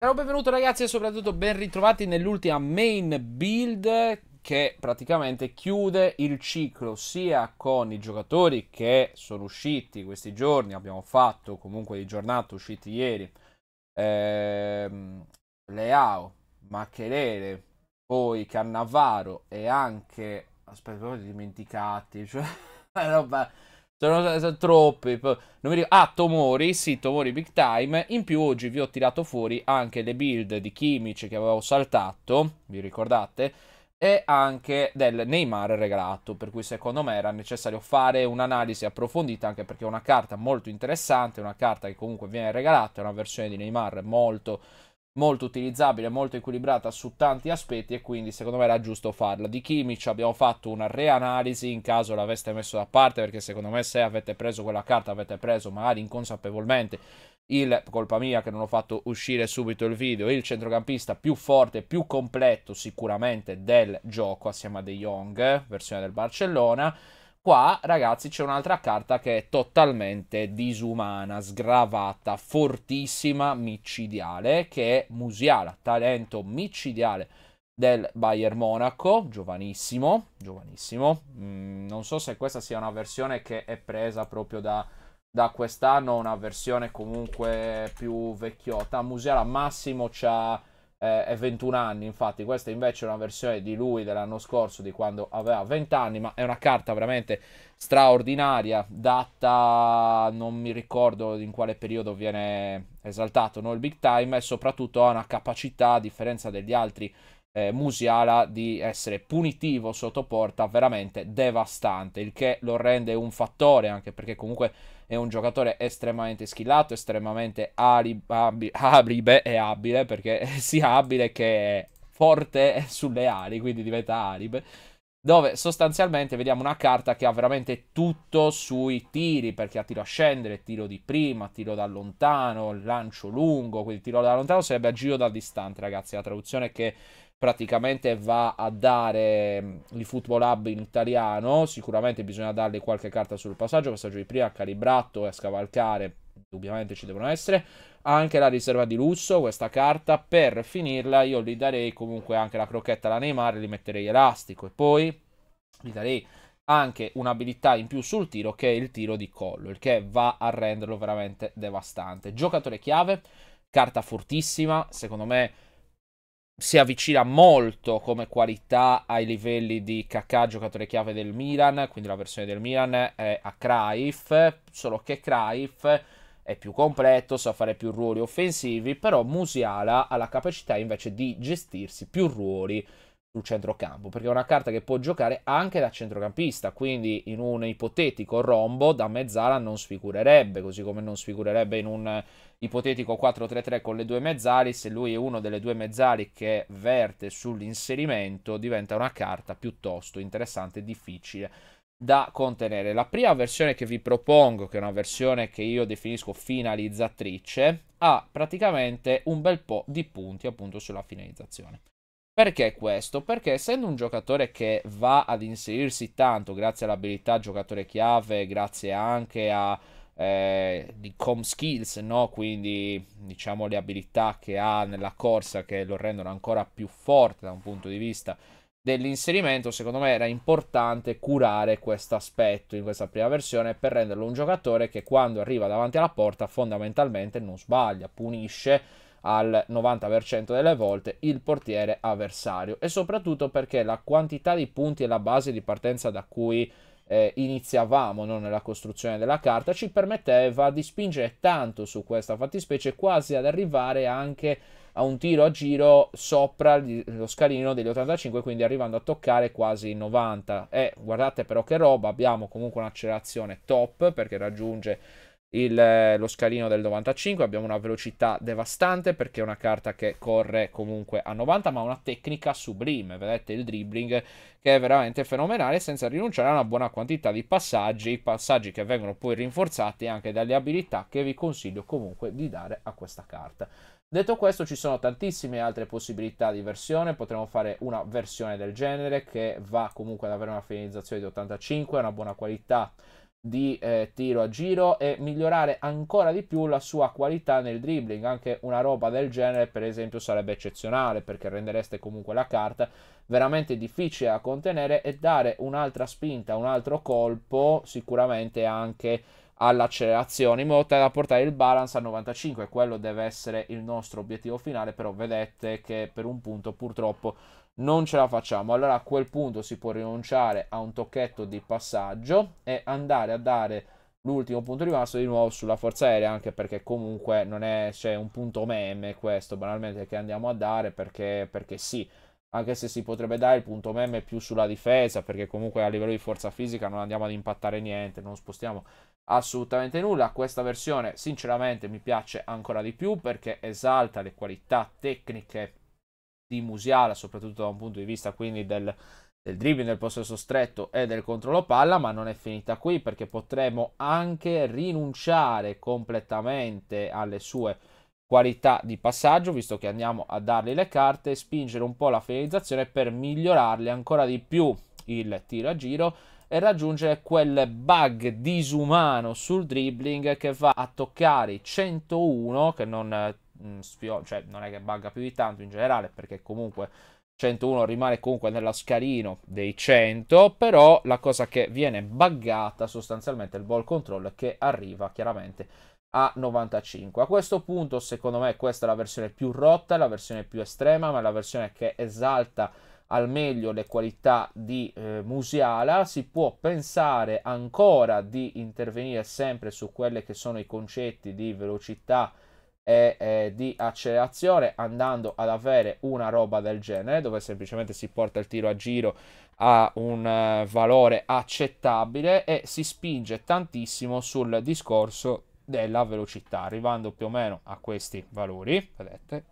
Ciao, benvenuto ragazzi e soprattutto ben ritrovati nell'ultima main build che praticamente chiude il ciclo sia con i giocatori che sono usciti questi giorni, abbiamo fatto comunque di giornata usciti ieri, ehm, Leao, Maccherere, poi Cannavaro e anche, aspetta, ho dimenticati, cioè, roba... Sono, sono troppi. Non mi ricordo. Ah, Tomori. Sì, Tomori big time. In più oggi vi ho tirato fuori anche le build di Kimich che avevo saltato. Vi ricordate? E anche del Neymar regalato. Per cui secondo me era necessario fare un'analisi approfondita. Anche perché è una carta molto interessante. Una carta che comunque viene regalata. È una versione di Neymar molto molto utilizzabile, molto equilibrata su tanti aspetti e quindi secondo me era giusto farla. Di Kimmich abbiamo fatto una reanalisi in caso l'aveste messo da parte perché secondo me se avete preso quella carta avete preso magari inconsapevolmente il, colpa mia che non ho fatto uscire subito il video, il centrocampista più forte, più completo sicuramente del gioco assieme a De Jong, versione del Barcellona Qua, ragazzi, c'è un'altra carta che è totalmente disumana, sgravata, fortissima, micidiale, che è Musiala, talento micidiale del Bayern Monaco, giovanissimo, giovanissimo. Mm, non so se questa sia una versione che è presa proprio da, da quest'anno, una versione comunque più vecchiotta. Musiala massimo c'ha eh, è 21 anni, infatti questa invece è una versione di lui dell'anno scorso, di quando aveva 20 anni, ma è una carta veramente straordinaria, data, non mi ricordo in quale periodo viene esaltato, no, il big time, e soprattutto ha una capacità, a differenza degli altri eh, Musiala di essere punitivo sotto porta veramente devastante, il che lo rende un fattore anche perché comunque è un giocatore estremamente skillato, estremamente abile e abile perché sia abile che forte sulle ali, quindi diventa alibe dove sostanzialmente vediamo una carta che ha veramente tutto sui tiri, perché ha tiro a scendere, tiro di prima, tiro da lontano, lancio lungo, quindi tiro da lontano sarebbe a giro da distante, ragazzi, la traduzione che praticamente va a dare mm, il Football Hub in italiano. Sicuramente bisogna dargli qualche carta sul passaggio, passaggio di prima, calibrato e a scavalcare, indubbiamente ci devono essere. Anche la riserva di lusso, questa carta, per finirla io gli darei comunque anche la crocchetta alla Neymar Li metterei elastico. E poi gli darei anche un'abilità in più sul tiro che è il tiro di collo, il che va a renderlo veramente devastante. Giocatore chiave, carta fortissima, secondo me si avvicina molto come qualità ai livelli di Kakà, giocatore chiave del Milan, quindi la versione del Milan è a Craif, solo che Craif è più completo, sa fare più ruoli offensivi, però Musiala ha la capacità invece di gestirsi più ruoli sul centrocampo, perché è una carta che può giocare anche da centrocampista, quindi in un ipotetico rombo da mezzala non sfigurerebbe, così come non sfigurerebbe in un ipotetico 4-3-3 con le due mezzali, se lui è uno delle due mezzali che verte sull'inserimento, diventa una carta piuttosto interessante e difficile da contenere. La prima versione che vi propongo, che è una versione che io definisco finalizzatrice, ha praticamente un bel po' di punti appunto sulla finalizzazione. Perché questo? Perché essendo un giocatore che va ad inserirsi tanto grazie all'abilità giocatore chiave, grazie anche a eh, di com skills, no? quindi diciamo le abilità che ha nella corsa che lo rendono ancora più forte da un punto di vista dell'inserimento, secondo me era importante curare questo aspetto in questa prima versione per renderlo un giocatore che quando arriva davanti alla porta fondamentalmente non sbaglia, punisce al 90% delle volte il portiere avversario e soprattutto perché la quantità di punti e la base di partenza da cui eh, iniziavamo no, nella costruzione della carta ci permetteva di spingere tanto su questa fattispecie quasi ad arrivare anche a un tiro a giro sopra lo scalino degli 85 quindi arrivando a toccare quasi il 90 e guardate però che roba abbiamo comunque un'accelerazione top perché raggiunge il, lo scalino del 95, abbiamo una velocità devastante perché è una carta che corre comunque a 90 ma ha una tecnica sublime, vedete il dribbling che è veramente fenomenale senza rinunciare a una buona quantità di passaggi, passaggi che vengono poi rinforzati anche dalle abilità che vi consiglio comunque di dare a questa carta. Detto questo ci sono tantissime altre possibilità di versione, potremmo fare una versione del genere che va comunque ad avere una finalizzazione di 85, una buona qualità di eh, tiro a giro e migliorare ancora di più la sua qualità nel dribbling. Anche una roba del genere, per esempio, sarebbe eccezionale perché rendereste comunque la carta veramente difficile da contenere e dare un'altra spinta, un altro colpo, sicuramente anche all'accelerazione in modo tale da portare il balance a 95 quello deve essere il nostro obiettivo finale però vedete che per un punto purtroppo non ce la facciamo. Allora a quel punto si può rinunciare a un tocchetto di passaggio e andare a dare l'ultimo punto rimasto di nuovo sulla forza aerea, anche perché comunque non è cioè, un punto meme questo, banalmente che andiamo a dare perché, perché sì. Anche se si potrebbe dare il punto meme più sulla difesa, perché comunque a livello di forza fisica non andiamo ad impattare niente, non spostiamo assolutamente nulla. Questa versione sinceramente mi piace ancora di più perché esalta le qualità tecniche di Musiala, soprattutto da un punto di vista quindi del, del dribbling, del possesso stretto e del controllo palla, ma non è finita qui perché potremo anche rinunciare completamente alle sue qualità di passaggio, visto che andiamo a dargli le carte, spingere un po' la finalizzazione per migliorarle ancora di più il tiro a giro e raggiungere quel bug disumano sul dribbling che va a toccare i 101 che non sfio- cioè non è che bugga più di tanto in generale, perché comunque 101 rimane comunque nella scarino dei 100, però la cosa che viene buggata sostanzialmente è il ball control che arriva chiaramente a 95. A questo punto, secondo me, questa è la versione più rotta, la versione più estrema, ma è la versione che esalta al meglio le qualità di eh, Musiala. Si può pensare ancora di intervenire sempre su quelli che sono i concetti di velocità e eh, di accelerazione andando ad avere una roba del genere dove semplicemente si porta il tiro a giro a un eh, valore accettabile e si spinge tantissimo sul discorso della velocità arrivando più o meno a questi valori vedete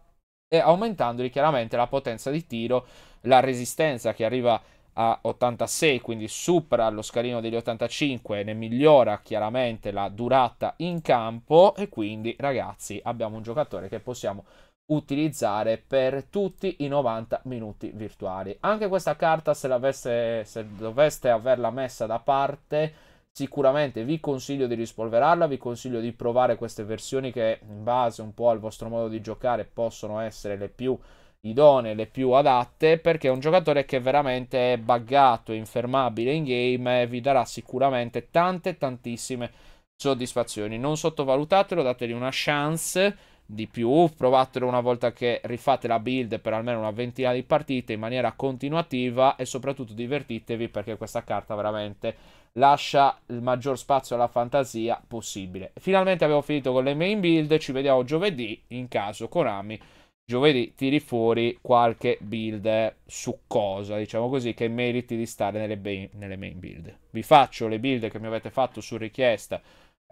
e aumentandoli chiaramente la potenza di tiro la resistenza che arriva a a 86, quindi supera lo scalino degli 85, ne migliora chiaramente la durata in campo e quindi ragazzi abbiamo un giocatore che possiamo utilizzare per tutti i 90 minuti virtuali. Anche questa carta se, se doveste averla messa da parte sicuramente vi consiglio di rispolverarla, vi consiglio di provare queste versioni che in base un po' al vostro modo di giocare possono essere le più idonee, le più adatte, perché è un giocatore che veramente è buggato, infermabile in game e vi darà sicuramente tante, tantissime soddisfazioni. Non sottovalutatelo, dategli una chance di più, provatelo una volta che rifate la build per almeno una ventina di partite in maniera continuativa e soprattutto divertitevi perché questa carta veramente lascia il maggior spazio alla fantasia possibile. Finalmente abbiamo finito con le main build, ci vediamo giovedì in caso Konami giovedì tiri fuori qualche build eh, su cosa, diciamo così, che meriti di stare nelle, ba- nelle main build. Vi faccio le build che mi avete fatto su richiesta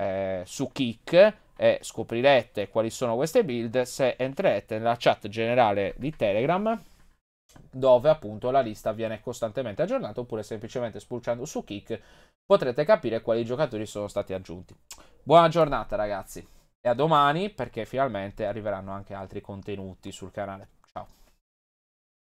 eh, su Kick e scoprirete quali sono queste build se entrerete nella chat generale di Telegram dove appunto la lista viene costantemente aggiornata oppure semplicemente spulciando su Kick potrete capire quali giocatori sono stati aggiunti. Buona giornata ragazzi! e a domani perché finalmente arriveranno anche altri contenuti sul canale. Ciao.